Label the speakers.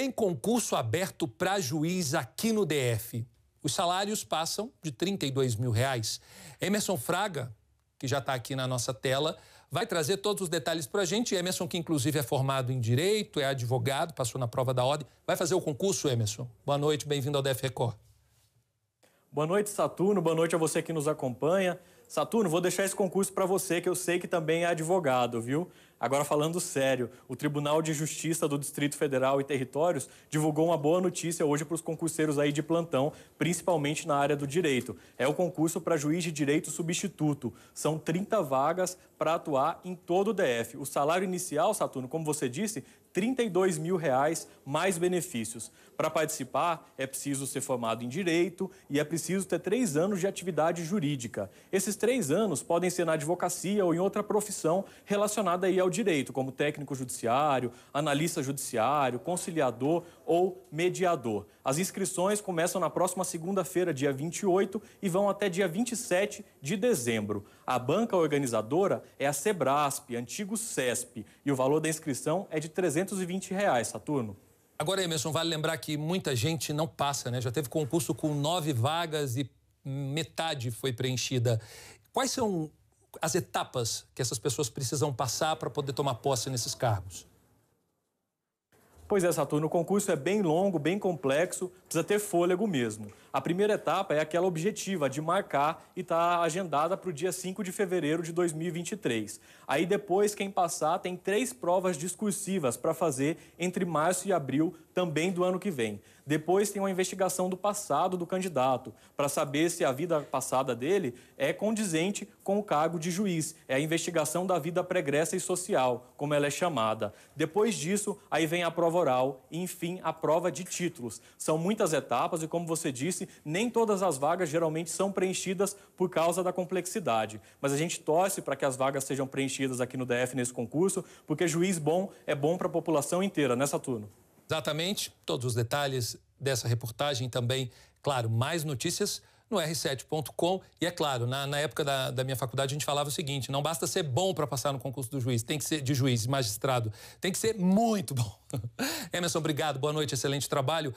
Speaker 1: Tem concurso aberto para juiz aqui no DF. Os salários passam de 32 mil reais. Emerson Fraga, que já está aqui na nossa tela, vai trazer todos os detalhes para a gente. Emerson, que inclusive é formado em Direito, é advogado, passou na prova da ordem, vai fazer o concurso, Emerson. Boa noite, bem-vindo ao DF Record. Boa noite,
Speaker 2: Saturno. Boa noite a você que nos acompanha. Saturno, vou deixar esse concurso para você, que eu sei que também é advogado, viu? Agora, falando sério, o Tribunal de Justiça do Distrito Federal e Territórios divulgou uma boa notícia hoje para os concurseiros aí de plantão, principalmente na área do direito. É o concurso para juiz de direito substituto. São 30 vagas para atuar em todo o DF. O salário inicial, Saturno, como você disse, 32 mil reais mais benefícios. Para participar, é preciso ser formado em direito e é preciso ter três anos de atividade jurídica. Esses três anos podem ser na advocacia ou em outra profissão relacionada aí ao direito, como técnico judiciário, analista judiciário, conciliador ou mediador. As inscrições começam na próxima segunda-feira, dia 28, e vão até dia 27 de dezembro. A banca organizadora é a Sebrasp,
Speaker 1: antigo CESP, e o valor da inscrição é de R$ 320, reais, Saturno. Agora, Emerson, vale lembrar que muita gente não passa, né? Já teve concurso com nove vagas e metade foi preenchida. Quais são as etapas que essas pessoas precisam passar para poder tomar posse nesses cargos?
Speaker 2: Pois é, Saturno, o concurso é bem longo, bem complexo, precisa ter fôlego mesmo. A primeira etapa é aquela objetiva de marcar e está agendada para o dia 5 de fevereiro de 2023. Aí depois, quem passar tem três provas discursivas para fazer entre março e abril também do ano que vem. Depois tem uma investigação do passado do candidato, para saber se a vida passada dele é condizente com o cargo de juiz. É a investigação da vida pregressa e social, como ela é chamada. Depois disso, aí vem a prova oral e, enfim, a prova de títulos. São muitas etapas e, como você disse, nem todas as vagas geralmente são preenchidas por causa da complexidade. Mas a gente torce para que as vagas sejam preenchidas
Speaker 1: aqui no DF nesse concurso, porque juiz bom é bom para a população inteira, né, Saturno? Exatamente, todos os detalhes dessa reportagem também, claro, mais notícias no r7.com. E é claro, na, na época da, da, minha faculdade a gente falava o seguinte: não basta ser bom para passar no concurso do juiz, tem que ser de juiz, magistrado, tem que ser muito bom. Emerson, obrigado, boa noite, excelente trabalho.